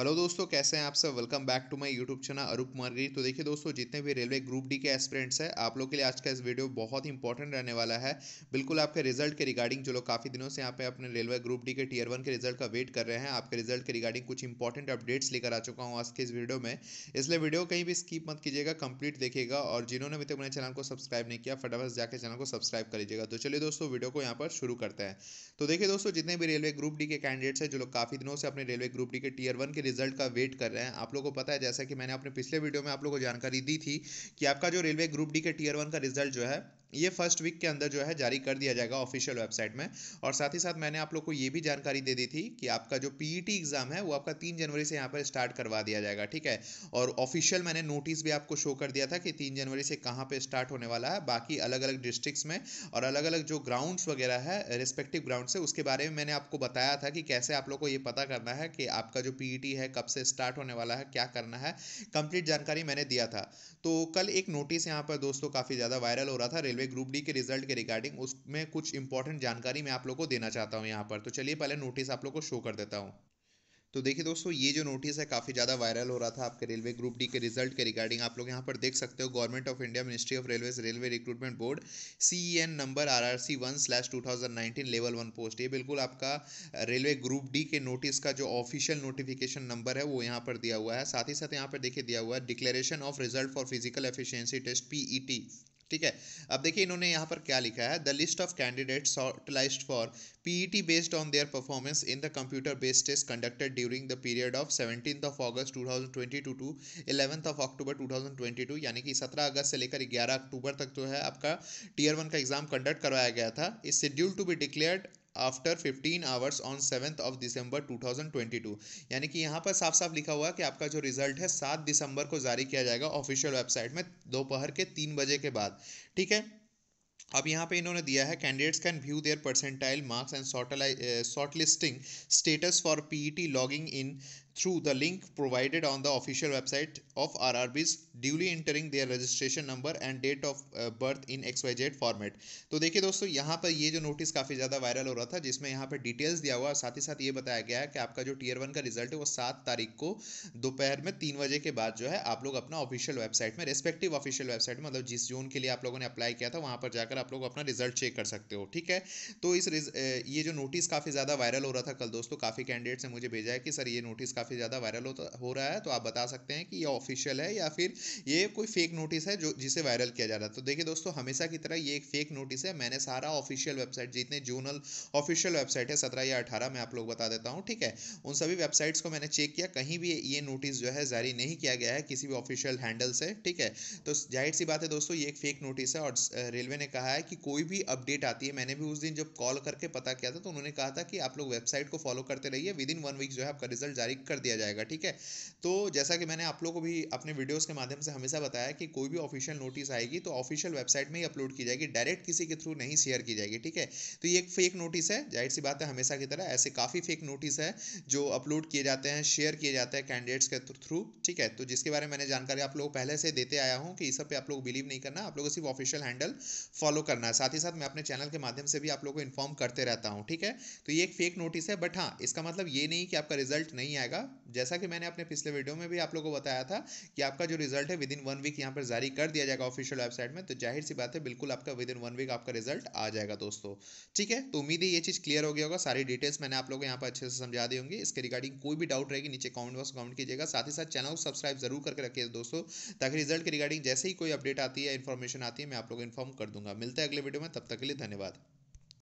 hello दोस्तों कैसे हैं आप सब welcome back to my YouTube channel Arup Kumar Giri तो देखिए दोस्तों जितने भी रेलवे ग्रुप डी के एस्पिरेंट्स हैं आप लोग के लिए आज का इस वीडियो बहुत ही इंपॉर्टेंट रहने वाला है बिल्कुल आपके रिजल्ट के रिगार्डिंग जो लोग काफ़ी दिनों से यहाँ पे अपने रेलवे ग्रुप डी के टीयर वन के रिजल्ट का वेट कर रहे हैं आपके रिजल्ट के रिगार्डिंग कुछ इंपॉर्टेंट अपडेट्स लेकर आ चुका हूँ आज के इस वीडियो में इसलिए वीडियो कहीं भी स्कीप मत कीजिएगा कंप्लीट देखिएगा और जिन्होंने अभी तक मेरे चैनल को सब्सक्राइब नहीं किया फटाफट जाकर चैनल को सब्सक्राइब कर लीजिएगा तो चलिए दोस्तों वीडियो को यहाँ पर शुरू करते हैं तो देखिए दोस्तों जितने भी रेलवे ग्रुप डी के कैंडिडेट्स हैं जो लोग काफ़ी दिनों से अपने रेलवे ग्रुप डी के टीयर वन के रिजल्ट का वेट कर रहे हैं आप लोगों को पता है जैसा कि मैंने अपने पिछले वीडियो में आप लोगों को जानकारी दी थी कि आपका जो रेलवे ग्रुप डी के टीयर वन का रिजल्ट जो है ये फर्स्ट वीक के अंदर जो है जारी कर दिया जाएगा ऑफिशियल वेबसाइट में और साथ ही साथ मैंने आप लोग को ये भी जानकारी दे दी थी कि आपका जो पीई एग्जाम e है वो आपका तीन जनवरी से यहाँ पर स्टार्ट करवा दिया जाएगा ठीक है और ऑफिशियल मैंने नोटिस भी आपको शो कर दिया था कि तीन जनवरी से कहाँ पर स्टार्ट होने वाला है बाकी अलग अलग डिस्ट्रिक्स में और अलग अलग जो ग्राउंड्स वगैरह है रिस्पेक्टिव ग्राउंड से उसके बारे में मैंने आपको बताया था कि कैसे आप लोग को ये पता करना है कि आपका जो पी e है कब से स्टार्ट होने वाला है क्या करना है कंप्लीट जानकारी मैंने दिया था तो कल एक नोटिस यहाँ पर दोस्तों काफ़ी ज़्यादा वायरल हो रहा था रेलवे ग्रुप डी के रिजल्ट के रिगार्डिंग उसमें कुछ इंपॉर्टेंट जानकारी मैं आप लोग को देना चाहता हूँ यहाँ पर तो चलिए पहले नोटिस आप लोग को शो कर देता हूँ तो देखिए दोस्तों ये जो नोटिस है काफ़ी ज़्यादा वायरल हो रहा था आपके रेलवे ग्रुप डी के रिजल्ट के रिगार्डिंग आप लोग यहाँ पर देख सकते हो government of India ministry of railway railway recruitment board C N number R R C one slash two thousand nineteen level one post ये बिल्कुल आपका रेलवे ग्रुप डी के नोटिस का जो ऑफिशियल नोटिफिकेशन नंबर है वो यहाँ पर दिया हुआ है साथ ही साथ यहाँ पर देखिए दिया हुआ है declaration of result for physical efficiency test P E T ठीक है अब देखिए इन्होंने यहाँ पर क्या लिखा है the list of candidates shortlisted for PET based on their performance in the computer based test conducted during the period of seventeen of August 2022 to eleventh of October 2022 यानी कि 17 अगस्त से लेकर 11 अक्टूबर तक जो है आपका टीयर वन का एग्जाम कंडक्ट करवाया गया था इस schedule to be declared after 15 hours on seventh of December 2022 यानी कि यहाँ पर साफ साफ लिखा हुआ है कि आपका जो रिजल्ट है सात दिसंबर को जारी किया जाएगा ऑफिशियल वेबसाइट में दोपहर के तीन बजे के बाद ठीक है अब यहाँ पे इन्होंने दिया है candidates can view their percentile marks and shortlisting status for PET logging in through the link provided on the official website of RRBs duly entering their registration number and date of uh, birth in XYZ format तो देखिए दोस्तों यहाँ पर ये जो notice काफ़ी ज़्यादा viral हो रहा था जिसमें यहाँ पर डिटेल्स दिया हुआ और साथ ही साथ ये बताया गया है कि आपका जो टीयर वन का रिजल्ट है वो सात तारीख को दोपहर में तीन बजे के बाद जो है आप लोग अपना ऑफिशियल वेबसाइट में रेस्पेक्टिव ऑफिशियल वेबसाइट में मतलब जिस जोन के लिए आप लोगों ने अप्लाई किया था वहाँ पर जाकर आप लोग अपना रिजल्ट चेक कर सकते हो ठीक है तो इस uh, ये जो नोटिस काफ़ी ज़्यादा वायरल हो रहा था कल दोस्तों काफ़ी कैंडिडेट्स ने मुझे भेजा है कि सर ये नोटिस काफ़ी काफ़ी ज़्यादा वायरल हो, हो रहा है तो आप बता सकते हैं कि ये ऑफिशियल है या फिर ये कोई फेक नोटिस है जो जिसे वायरल किया जा रहा है तो देखिए दोस्तों हमेशा की तरह ये एक फेक नोटिस है मैंने सारा ऑफिशियल वेबसाइट जितने जूनल ऑफिशियल वेबसाइट है सत्रह या अठारह मैं आप लोग बता देता हूँ ठीक है उन सभी वेबसाइट्स को मैंने चेक किया कहीं भी ये नोटिस जो है जारी नहीं किया गया है किसी भी ऑफिशियल हैंडल से ठीक है तो जाहिर सी बात है दोस्तों ये एक फेक नोटिस है और रेलवे ने कहा है कि कोई भी अपडेट आती है मैंने भी उस दिन जब कॉल करके पता किया था तो उन्होंने कहा था कि आप लोग वेबसाइट को फॉलो करते रहिए विद इन वन वीक जो है आपका रिजल्ट जारी कर कर दिया जाएगा ठीक है तो जैसा कि मैंने आप लोगों को भी अपने वीडियोस के माध्यम से हमेशा बताया कि कोई भी ऑफिशियल नोटिस आएगी तो ऑफिशियल वेबसाइट में ही अपलोड की जाएगी डायरेक्ट किसी के थ्रू नहीं शेयर की जाएगी ठीक है तो ये एक फेक नोटिस है जाहिर सी बात है हमेशा की तरह ऐसे काफ़ी फेक नोटिस है जो अपलोड किए जाते हैं शेयर किए जाते हैं कैंडिडेट्स के थ्रू ठीक है तो जिसके बारे में मैंने जानकारी आप लोग पहले से देते आया हूँ कि इस सब आप लोग बिलीव नहीं करना आप लोगों को सिर्फ ऑफिशियल हैंडल फॉलो करना है साथ ही साथ मैं अपने चैनल के माध्यम से भी आप लोग को इन्फॉर्म करते रहता हूँ ठीक है तो ये एक फेक नोटिस है बट हाँ इसका मतलब ये नहीं कि आपका रिजल्ट नहीं आएगा जैसा कि मैंने अपने पिछले वीडियो में भी आप लोगों को बताया था कि आपका जो रिजल्ट है विद इन वन वीक यहाँ पर जारी कर दिया जाएगा ऑफिशियल वेबसाइट में तो जाहिर सी बात है बिल्कुल आपका विद इन वन वीक आपका रिजल्ट आ जाएगा दोस्तों ठीक है तो उम्मीद है ये चीज़ क्लियर हो गया होगा सारी डिटेल्स मैंने आप लोगों को यहाँ पर अच्छे से समझा दी होंगी इसके रिगार्डिंग कोई भी डाउट रहेगी नीचे कॉमेंट बॉक्स कॉमेंट कीजिएगा साथ ही साथ चैनल को सब्सक्राइब जरूर करके रखिए दोस्तों ताकि रिजल्ट के रिगार्डिंग जैसे ही कोई अपडेट आती है इन्फॉर्मेशन आती है मैं आप लोगों को इन्फॉर्म कर दूंगा मिलता है अगले वीडियो में तब तक के लिए धन्यवाद